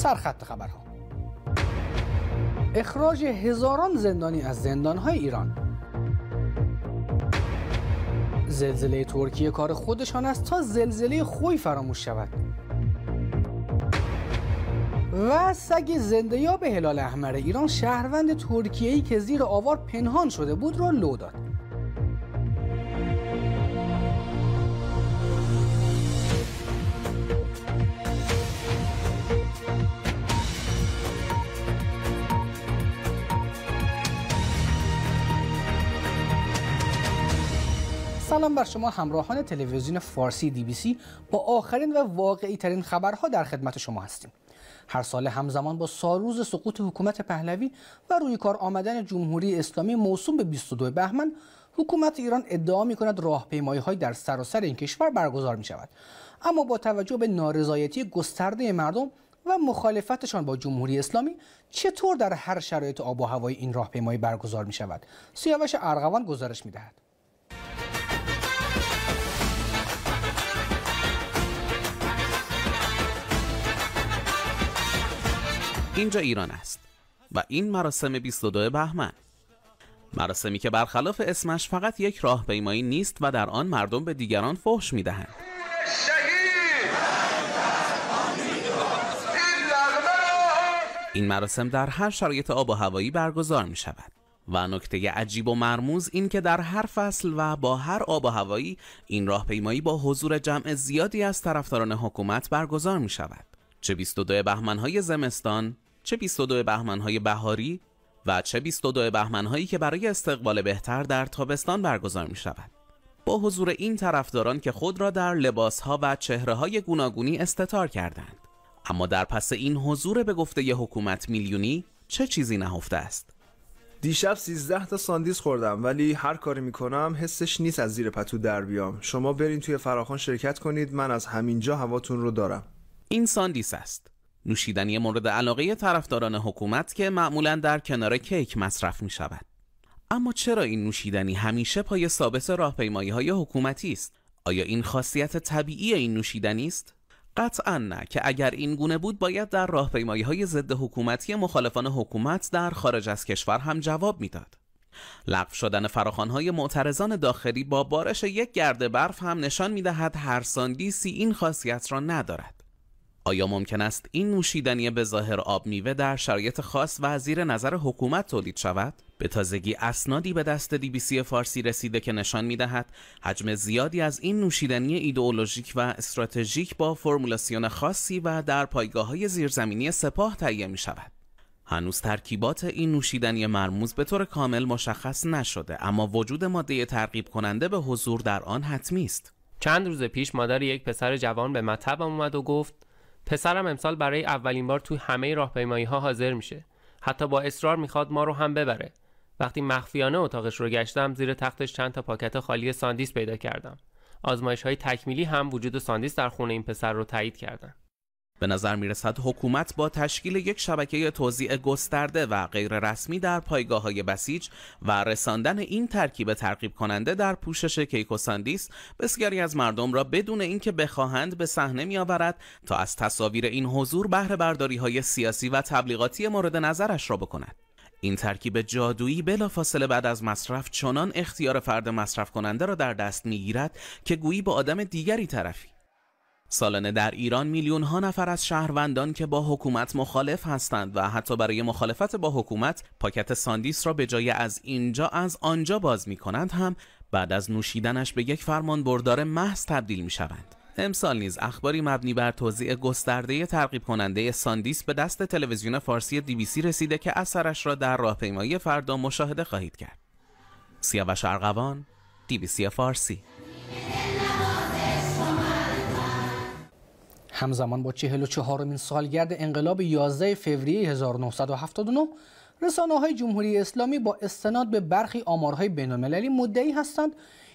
سرخط خبرها اخراج هزاران زندانی از زندانهای ایران زلزله ترکیه کار خودشان است تا زلزله خوی فراموش شود و سگ به هلال احمر ایران شهروند ترکیه‌ای که زیر آوار پنهان شده بود را لو داد سلام بر شما همراهان تلویزیون فارسی دی بی سی با آخرین و واقعی ترین خبرها در خدمت شما هستیم هر سال همزمان با سالروز سقوط حکومت پهلوی و روی کار آمدن جمهوری اسلامی موسوم به 22 بهمن حکومت ایران ادعا می کند های در سراسر این کشور برگزار می شود اما با توجه به نارضایتی گسترده مردم و مخالفتشان با جمهوری اسلامی چطور در هر شرایط آب و هوایی این راهپیمایی برگزار می شود سیاوش ارغوان گزارش می اینجا ایران است و این مراسم 22 بهمن مراسمی که برخلاف اسمش فقط یک راهپیمایی نیست و در آن مردم به دیگران فحش میدهند این مراسم در هر شرایط آب و هوایی برگزار می شود و نکته عجیب و مرموز این که در هر فصل و با هر آب و هوایی این راهپیمایی با حضور جمع زیادی از طرفداران حکومت برگزار می شود چه 22 بهمن های زمستان چه 22 بهمنهای های بهاری و چه 22 بهمنهایی که برای استقبال بهتر در تابستان برگزار می شود. با حضور این طرفداران که خود را در لباسها و چهره های گوناگونی استتار کردند اما در پس این حضور به گفته ی حکومت میلیونی چه چیزی نهفته است دیشب 13 تا ساندیس خوردم ولی هر کاری میکنم حسش نیست از زیر پتو در بیام شما برین توی فراخان شرکت کنید من از همینجا هواتون رو دارم این ساندیس است نوشیدنی مورد علاقه طرفداران حکومت که معمولا در کنار کیک مصرف می شود. اما چرا این نوشیدنی همیشه پای ثابت راهپیمایی های حکومتی است؟ آیا این خاصیت طبیعی این نوشیدنی است؟ قطعا نه که اگر این گونه بود باید در راهپیمایی های ضد حکومتی مخالفان حکومت در خارج از کشور هم جواب میداد. لغو شدن های معترضان داخلی با بارش یک گرد برف هم نشان هر ساندیسی این خاصیت را ندارد. آیا ممکن است این نوشیدنی به ظاهر آب میوه در شرایط خاص و زیر نظر حکومت تولید شود؟ به تازگی اسنادی به دست سی فارسی رسیده که نشان میدهد حجم زیادی از این نوشیدنی ایدئولوژیک و استراتژیک با فرمولاسیون خاصی و در پایگاه های زیرزمینی سپاه تهیه می شود. هنوز ترکیبات این نوشیدنی مرموز به طور کامل مشخص نشده اما وجود ماده ترغیب کننده به حضور در آن حتمی است. چند روز پیش مادر یک پسر جوان به مطب آمد و گفت پسرم امسال برای اولین بار توی همه راهپیمایی ها حاضر میشه حتی با اصرار میخواد ما رو هم ببره وقتی مخفیانه اتاقش رو گشتم زیر تختش چند تا پاکت خالی ساندیس پیدا کردم آزمایش های تکمیلی هم وجود ساندیس در خونه این پسر رو تایید کردن به نظر میرسد حکومت با تشکیل یک شبکه توزیع گسترده و غیر رسمی در پایگاه های بسیج و رساندن این ترکیب ترغیب کننده در پوشش کیکو ساندیس بسیاری از مردم را بدون اینکه بخواهند به صحنه می آورد تا از تصاویر این حضور بهره برداری های سیاسی و تبلیغاتی مورد نظرش را بکند. این ترکیب جادویی بلافاصله بعد از مصرف چنان اختیار فرد مصرف کننده را در دست میگیرد که گویی با آدم دیگری طرفی سالانه در ایران میلیون ها نفر از شهروندان که با حکومت مخالف هستند و حتی برای مخالفت با حکومت پاکت ساندیس را به جای از اینجا از آنجا باز می کنند هم بعد از نوشیدنش به یک فرمان بردار محض تبدیل می شوند. امسال نیز اخباری مبنی بر توزیع گسترده ترغیب کننده ساندیس به دست تلویزیون فارسی سی رسیده که اثرش را در راهپیمایی فردا مشاهده خواهید کرد. سیاوش ارغوان، سی فارسی همزمان با 44 مین سالگرد انقلاب 11 فوریه 1979 رسانه های جمهوری اسلامی با استناد به برخی آمارهای بین المللی مدعی هستند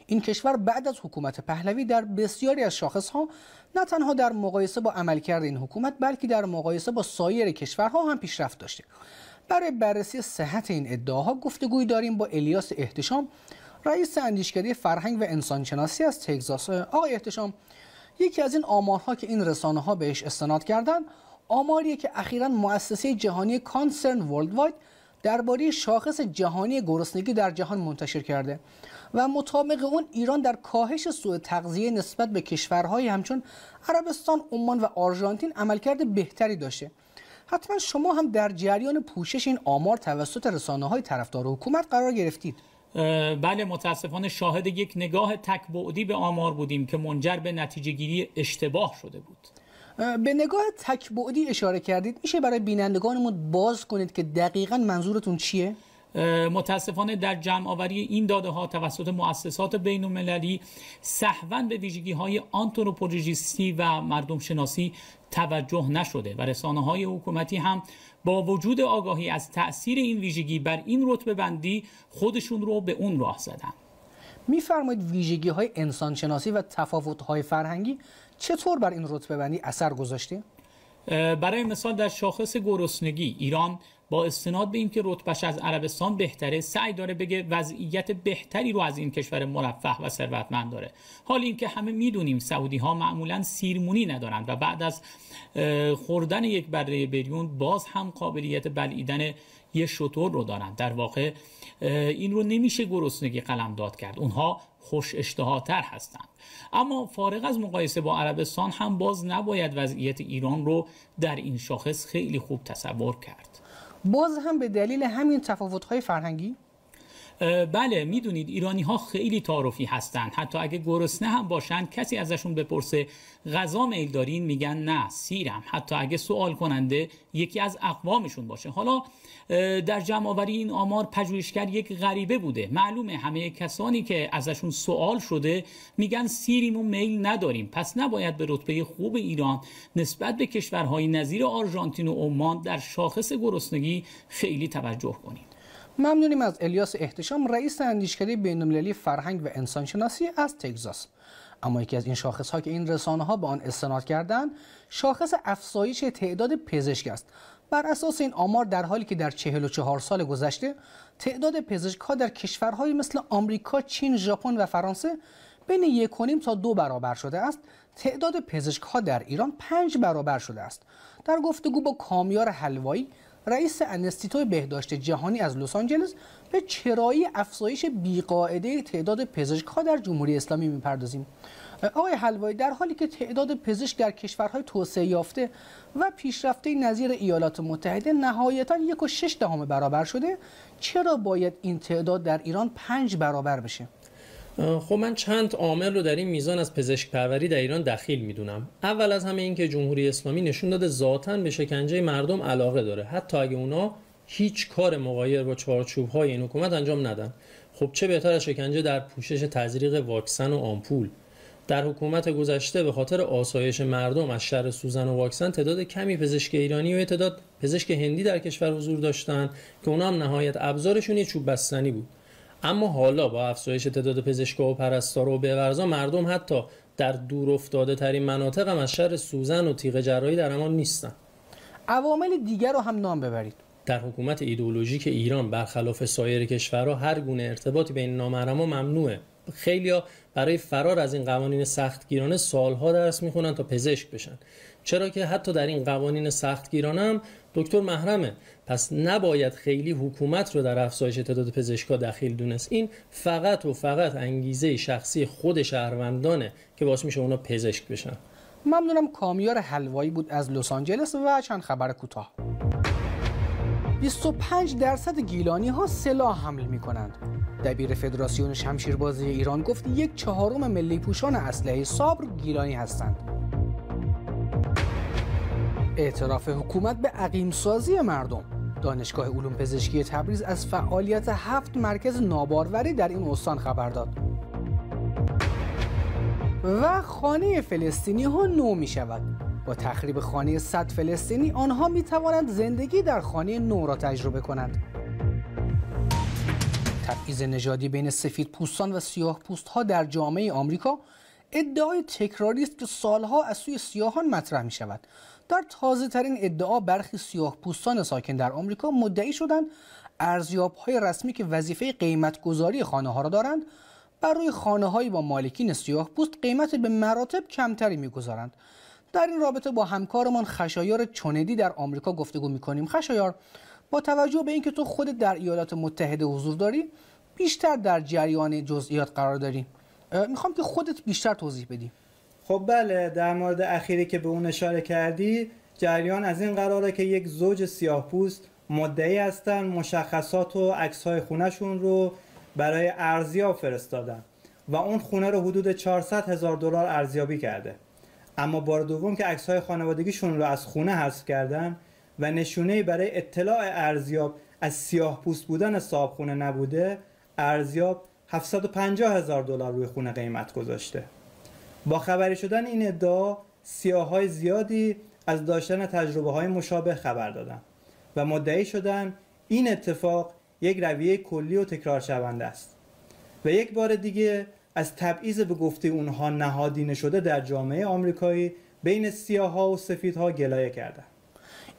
این کشور بعد از حکومت پهلوی در بسیاری از شاخص ها نه تنها در مقایسه با عملکرد این حکومت بلکه در مقایسه با سایر کشورها هم پیشرفت داشته برای بررسی صحت این ادعاها گفتگوی داریم با الیاس احتشام رئیس اندیشکده فرهنگ و انسانشناسی از تگزاس آقای احتشام یکی از این آمارها که این رسانه ها بهش استناد کردند آماریه که اخیرا مؤسسه جهانی کانسرن ورلد واید درباره شاخص جهانی گرسنگی در جهان منتشر کرده و مطابق اون ایران در کاهش سوء تغذیه نسبت به کشورهای همچون عربستان، عمان و آرژانتین عملکرد بهتری داشته. حتما شما هم در جریان پوشش این آمار توسط رسانه های طرفدار حکومت قرار گرفتید. بله متاسفانه شاهد یک نگاه تکبعدی به آمار بودیم که منجر به نتیجه گیری اشتباه شده بود به نگاه تکبعدی اشاره کردید میشه برای بینندگانمون باز کنید که دقیقا منظورتون چیه؟ متاسفانه در جمع آوری این داده ها توسط مؤسسات بین المللی سهوا به ویژگی های آنتروپولوژیستی و مردم شناسی توجه نشده و رسانه های حکومتی هم با وجود آگاهی از تاثیر این ویژگی بر این رتبه بندی خودشون رو به اون راه زدن میفرمایید ویژگی های انسان شناسی و تفاوت های فرهنگی چطور بر این رتبه بندی اثر گذاشته برای مثال در شاخص گرسنگی ایران با استناد به اینکه رتبش از عربستان بهتره سعی داره بگه وضعیت بهتری رو از این کشور مرفه و ثروتمند داره حال اینکه همه میدونیم سعودی ها معمولا سیرمونی ندارند و بعد از خوردن یک بره بریون باز هم قابلیت بلعیدن یه شطور رو دارن در واقع این رو نمیشه گرسنگی قلم داد کرد اونها خوش اشتهاتر هستند اما فارغ از مقایسه با عربستان هم باز نباید وضعیت ایران رو در این شاخص خیلی خوب تصور کرد باز هم به دلیل همین تفاوت‌های فرهنگی بله میدونید ایرانی ها خیلی تعارفی هستند حتی اگه گرسنه هم باشن کسی ازشون بپرسه غذا میل دارین میگن نه سیرم حتی اگه سوال کننده یکی از اقوامشون باشه حالا در جمعآوری این آمار پژوهشگر یک غریبه بوده معلومه همه کسانی که ازشون سوال شده میگن سیریم و میل نداریم پس نباید به رتبه خوب ایران نسبت به کشورهای نظیر آرژانتین و عمان در شاخص گرسنگی خیلی توجه کنید ممنونیم از الیاس احتشام رئیس اندیشکده بین‌المللی فرهنگ و انسانشناسی از تگزاس اما یکی از این شاخص ها که این رسانه ها به آن استناد کردند شاخص افزایش تعداد پزشک است بر اساس این آمار در حالی که در 44 سال گذشته تعداد پزشک ها در کشورهایی مثل آمریکا، چین، ژاپن و فرانسه بین 1.5 تا دو برابر شده است تعداد پزشک ها در ایران پنج برابر شده است در گفتگو با کامیار حلوایی رئیس انستیتوی بهداشت جهانی از لس آنجلس به چرایی افزایش بیقاعده تعداد پزشکها در جمهوری اسلامی میپردازیم آقای حلوایی در حالی که تعداد پزشک در کشورهای توسعه یافته و پیشرفته نظیر ایالات متحده نهایتا یک و شش دهم برابر شده چرا باید این تعداد در ایران پنج برابر بشه خب من چند عامل رو در این میزان از پزشک پروری در ایران دخیل میدونم اول از همه این که جمهوری اسلامی نشون داده ذاتا به شکنجه مردم علاقه داره حتی اگه اونا هیچ کار مغایر با چارچوب های این حکومت انجام ندن خب چه بهتر از شکنجه در پوشش تزریق واکسن و آمپول در حکومت گذشته به خاطر آسایش مردم از شر سوزن و واکسن تعداد کمی پزشک ایرانی و تعداد پزشک هندی در کشور حضور داشتند که اونا هم نهایت ابزارشون یه چوب بستنی بود اما حالا با افزایش تعداد پزشکها و پرستارا و بهورزا مردم حتی در دور افتاده ترین مناطق هم از شر سوزن و تیغ جرایی در امان نیستن عوامل دیگر رو هم نام ببرید در حکومت ایدئولوژیک ایران برخلاف سایر کشورها هر گونه ارتباطی بین نامرما ممنوعه خیلی ها برای فرار از این قوانین سختگیرانه سالها درس میخونن تا پزشک بشن چرا که حتی در این قوانین سختگیرانه هم دکتر محرمه پس نباید خیلی حکومت رو در افزایش تعداد پزشکا دخیل دونست این فقط و فقط انگیزه شخصی خود شهروندانه که باعث میشه اونا پزشک بشن ممنونم کامیار حلوایی بود از لس آنجلس و چند خبر کوتاه 25 درصد گیلانی ها سلاح حمل می کنند. دبیر فدراسیون شمشیربازی ایران گفت یک چهارم ملی پوشان اسلحه صبر گیلانی هستند. اعتراف حکومت به عقیم سازی مردم دانشگاه علوم پزشکی تبریز از فعالیت هفت مرکز ناباروری در این استان خبر داد و خانه فلسطینی ها نو می شود با تخریب خانه صد فلسطینی آنها می توانند زندگی در خانه نو را تجربه کنند تبعیض نژادی بین سفید پوستان و سیاه پوست ها در جامعه آمریکا ادعای تکراری است که سالها از سوی سیاهان مطرح می شود در تازه ترین ادعا برخی سیاه پوستان ساکن در آمریکا مدعی شدند ارزیاب های رسمی که وظیفه قیمت گذاری خانه ها را دارند برای خانه های با مالکین سیاه پوست قیمت به مراتب کمتری میگذارند در این رابطه با همکارمان خشایار چوندی در آمریکا گفتگو میکنیم خشایار با توجه به اینکه تو خودت در ایالات متحده حضور داری بیشتر در جریان جزئیات قرار داری میخوام که خودت بیشتر توضیح بدی خب بله در مورد اخیری که به اون اشاره کردی جریان از این قراره که یک زوج سیاه پوست مدعی هستن مشخصات و عکس های رو برای ارزیاب فرستادن و اون خونه رو حدود 400 هزار دلار ارزیابی کرده اما بار دوم که عکس های خانوادگیشون رو از خونه حذف کردن و نشونه برای اطلاع ارزیاب از سیاه پوست بودن صاحب خونه نبوده ارزیاب 750 هزار دلار روی خونه قیمت گذاشته با خبری شدن این ادعا سیاه های زیادی از داشتن تجربه های مشابه خبر دادن و مدعی شدن این اتفاق یک رویه کلی و تکرار شونده است و یک بار دیگه از تبعیض به گفته اونها نهادینه شده در جامعه آمریکایی بین سیاها و سفیدها گلایه کرده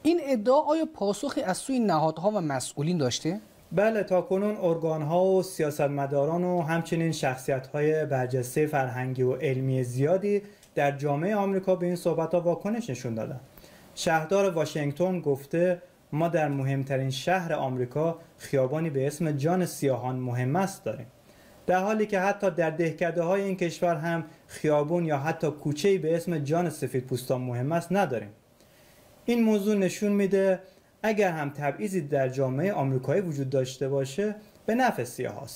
این ادعا آیا پاسخی از سوی نهادها و مسئولین داشته؟ بله تا تاکنون ارگانها و سیاستمداران و همچنین شخصیت‌های برجسته فرهنگی و علمی زیادی در جامعه آمریکا به این صحبت ها واکنش نشون دادن شهردار واشنگتن گفته ما در مهمترین شهر آمریکا خیابانی به اسم جان سیاهان مهم است داریم در حالی که حتی در دهکده های این کشور هم خیابون یا حتی کوچه به اسم جان سفید پوستان مهم است نداریم این موضوع نشون میده اگر هم تبعیضی در جامعه آمریکایی وجود داشته باشه به نفع سیاه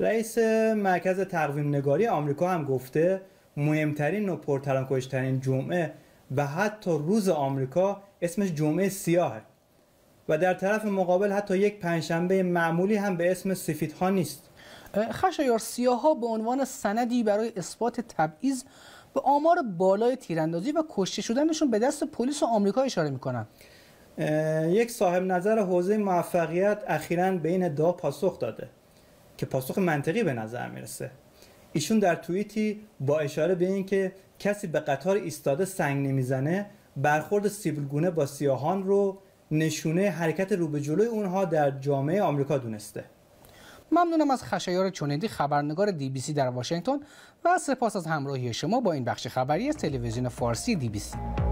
رئیس مرکز تقویم نگاری آمریکا هم گفته مهمترین و پرترانکشترین جمعه و حتی روز آمریکا اسمش جمعه سیاهه و در طرف مقابل حتی یک پنجشنبه معمولی هم به اسم سفیدها نیست خشایار ها به عنوان سندی برای اثبات تبعیض به آمار بالای تیراندازی و کشته شدنشون به دست پلیس آمریکا اشاره میکنن یک صاحب نظر حوزه موفقیت اخیرا به این ادعا پاسخ داده که پاسخ منطقی به نظر میرسه ایشون در توییتی با اشاره به اینکه کسی به قطار ایستاده سنگ نمیزنه برخورد سیبلگونه با سیاهان رو نشونه حرکت رو جلوی اونها در جامعه آمریکا دونسته ممنونم از خشایار چوندی خبرنگار دی بی سی در واشنگتن و سپاس از همراهی شما با این بخش خبری از تلویزیون فارسی دی بی سی.